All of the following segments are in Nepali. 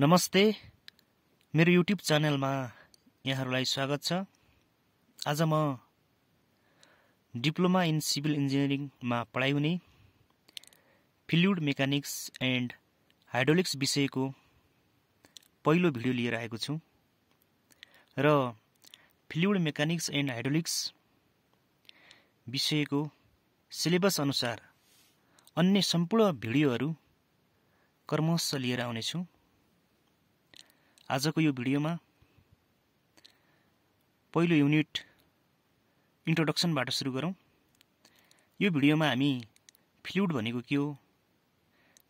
नमस्ते मेरो युट्युब च्यानलमा यहाँहरूलाई स्वागत छ आज म डिप्लोमा इन सिभिल इन्जिनियरिङमा पढाइ हुने फिल्युड मेकानिक्स एन्ड हाइड्रोलिक्स विषयको पहिलो भिडियो लिएर आएको छु र फिल्युड मेकानिक्स एन्ड हाइड्रोलिक्स विषयको सिलेबस अनुसार अन्य सम्पूर्ण भिडियोहरू कर्मश लिएर आउनेछु आजको यो भिडियोमा पहिलो युनिट इन्ट्रोडक्सनबाट सुरु गरौँ यो भिडियोमा हामी फ्लुइड भनेको के हो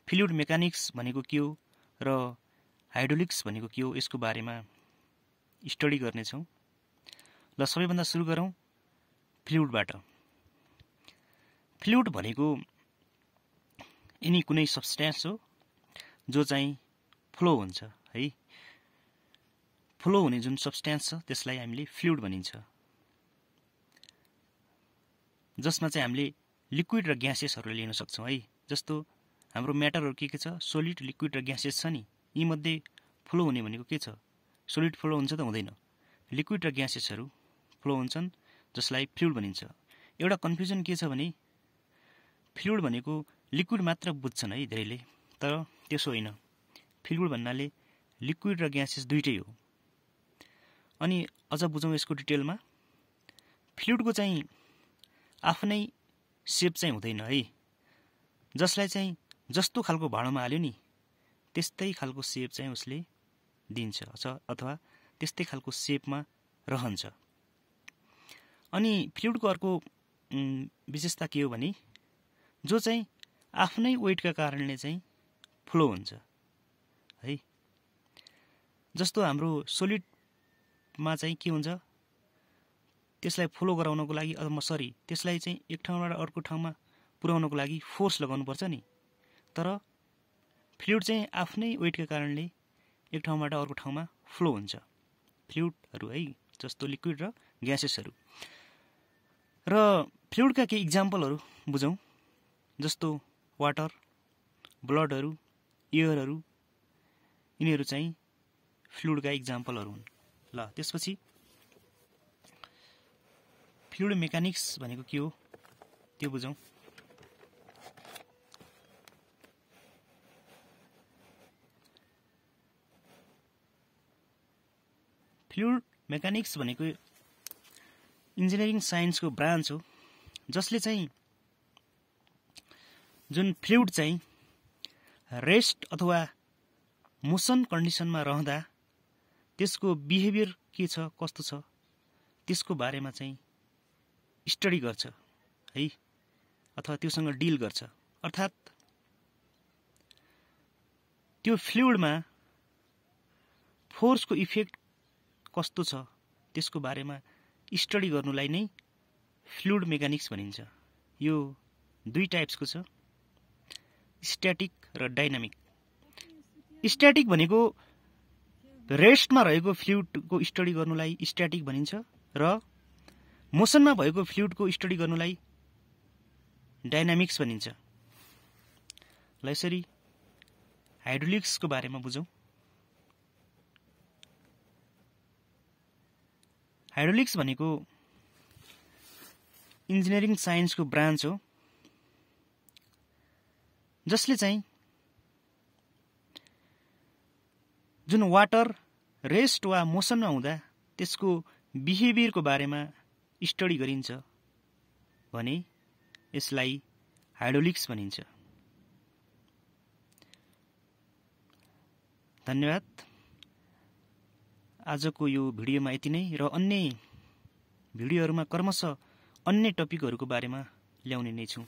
फ्लुइड मेकानिक्स भनेको के हो र हाइड्रोलिक्स भनेको के हो यसको बारेमा स्टडी गर्नेछौँ ल सबैभन्दा सुरु गरौँ फ्लुइडबाट फ्लुइड भनेको यिनी कुनै सब्सट्यान्स हो जो चाहिँ फ्लो हुन्छ है फ्लो हुने जुन सब्सट्यान्स छ त्यसलाई हामीले फ्लुइड भनिन्छ जसमा चाहिँ हामीले लिक्विड र ग्यासेसहरू लिन सक्छौँ है जस्तो हाम्रो म्याटरहरू के के छ सोलिड लिक्विड र ग्यासेस छ नि यीमध्ये फ्लो हुने भनेको के छ सोलिड फ्लो हुन्छ त हुँदैन लिक्विड र ग्यासेसहरू फ्लो हुन्छन् जसलाई फ्लुइड भनिन्छ एउटा कन्फ्युजन के छ भने फ्लुइड भनेको लिक्विड मात्र बुझ्छन् है धेरैले तर त्यसो होइन फ्लुइड भन्नाले लिक्विड र ग्यासेस दुइटै हो अनि अझ बुझौँ यसको डिटेलमा फ्लुटको चाहिँ आफ्नै सेप चाहिँ हुँदैन है जसलाई चाहिँ जस्तो खालको भाँडोमा हाल्यो नि त्यस्तै खालको सेप चाहिँ उसले दिन्छ अथवा त्यस्तै खालको सेपमा रहन्छ अनि फ्लुटको अर्को विशेषता के हो भने जो चाहिँ आफ्नै वेटका कारणले चाहिँ फ्लो हुन्छ है जस्तो हाम्रो सोलिड मा चाहिँ के हुन्छ त्यसलाई फलो गराउनको लागि अथवा सरी त्यसलाई चाहिँ एक ठाउँबाट अर्को ठाउँमा पुर्याउनको लागि फोर्स लगाउनुपर्छ नि तर फ्लुइड चाहिँ आफ्नै वेटका कारणले एक ठाउँबाट अर्को ठाउँमा फ्लो हुन्छ फ्लुइडहरू है जस्तो लिक्विड र ग्यासेसहरू र फ्लुइडका केही इक्जाम्पलहरू बुझौँ जस्तो वाटर ब्लडहरू एयरहरू यिनीहरू चाहिँ फ्लुइडका इक्जाम्पलहरू हुन् ल त्यसपछि फ्लुइड मेकानिक्स भनेको के हो त्यो बुझौँ फ्लुइड मेकानिक्स भनेको इन्जिनियरिङ साइन्सको ब्रान्च हो जसले चाहिँ जुन फ्लुइड चाहिँ रेस्ट अथवा मोसन कन्डिसनमा रहँदा त्यसको बिहेभियर के छ कस्तो छ त्यसको बारेमा चाहिँ स्टडी गर्छ है अथवा त्योसँग डिल गर्छ अर्थात् त्यो फ्लुइडमा फोर्सको इफेक्ट कस्तो छ त्यसको बारेमा स्टडी गर्नुलाई नै फ्लुइड मेकानिक्स भनिन्छ यो दुई टाइप्सको छ स्ट्याटिक र डाइनामिक स्ट्याटिक भनेको रेस्टमा रहेको फ्लुइडको स्टडी गर्नुलाई स्ट्याटिक भनिन्छ र मोसनमा भएको फ्लुइडको स्टडी गर्नुलाई डाइनामिक्स भनिन्छ ल यसरी हाइड्रोलिक्सको बारेमा बुझौँ हाइड्रोलिक्स भनेको इन्जिनियरिङ साइन्सको ब्रान्च हो जसले चाहिँ जुन वाटर रेस्ट वा मोसनमा हुँदा त्यसको बिहेभियरको बारेमा स्टडी गरिन्छ भने यसलाई हाइड्रोलिक्स भनिन्छ धन्यवाद आजको यो भिडियोमा यति नै र अन्य भिडियोहरूमा क्रमशः अन्य टपिकहरूको बारेमा ल्याउने नै छौँ